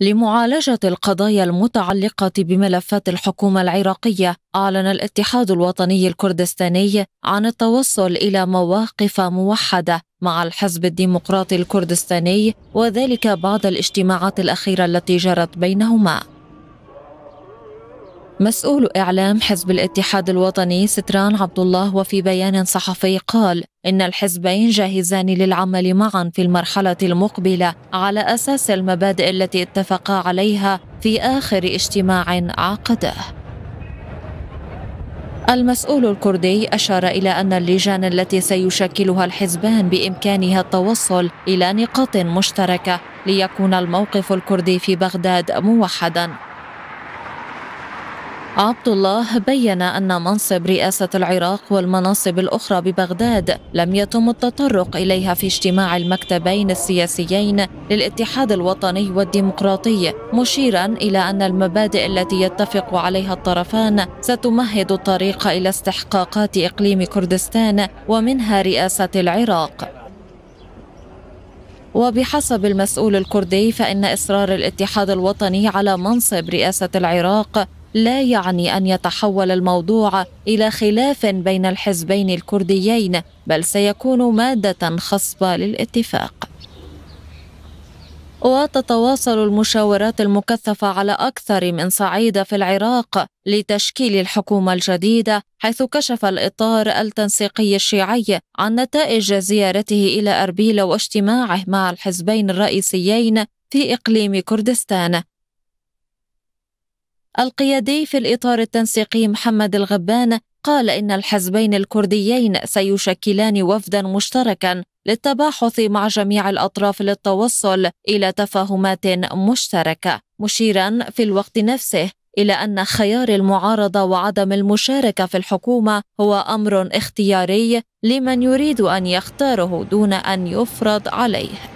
لمعالجة القضايا المتعلقة بملفات الحكومة العراقية أعلن الاتحاد الوطني الكردستاني عن التوصل إلى مواقف موحدة مع الحزب الديمقراطي الكردستاني وذلك بعد الاجتماعات الأخيرة التي جرت بينهما مسؤول إعلام حزب الاتحاد الوطني ستران عبد الله وفي بيان صحفي قال إن الحزبين جاهزان للعمل معا في المرحلة المقبلة على أساس المبادئ التي اتفقا عليها في آخر اجتماع عقده. المسؤول الكردي أشار إلى أن اللجان التي سيشكلها الحزبان بإمكانها التوصل إلى نقاط مشتركة ليكون الموقف الكردي في بغداد موحدا عبد الله بين أن منصب رئاسة العراق والمناصب الأخرى ببغداد لم يتم التطرق إليها في اجتماع المكتبين السياسيين للاتحاد الوطني والديمقراطي مشيرا إلى أن المبادئ التي يتفق عليها الطرفان ستمهد الطريق إلى استحقاقات إقليم كردستان ومنها رئاسة العراق وبحسب المسؤول الكردي فإن إصرار الاتحاد الوطني على منصب رئاسة العراق لا يعني ان يتحول الموضوع الى خلاف بين الحزبين الكرديين بل سيكون ماده خصبه للاتفاق وتتواصل المشاورات المكثفه على اكثر من صعيد في العراق لتشكيل الحكومه الجديده حيث كشف الاطار التنسيقي الشيعي عن نتائج زيارته الى اربيل واجتماعه مع الحزبين الرئيسيين في اقليم كردستان القيادي في الإطار التنسيقي محمد الغبان قال إن الحزبين الكرديين سيشكلان وفدا مشتركا للتباحث مع جميع الأطراف للتوصل إلى تفاهمات مشتركة مشيرا في الوقت نفسه إلى أن خيار المعارضة وعدم المشاركة في الحكومة هو أمر اختياري لمن يريد أن يختاره دون أن يفرض عليه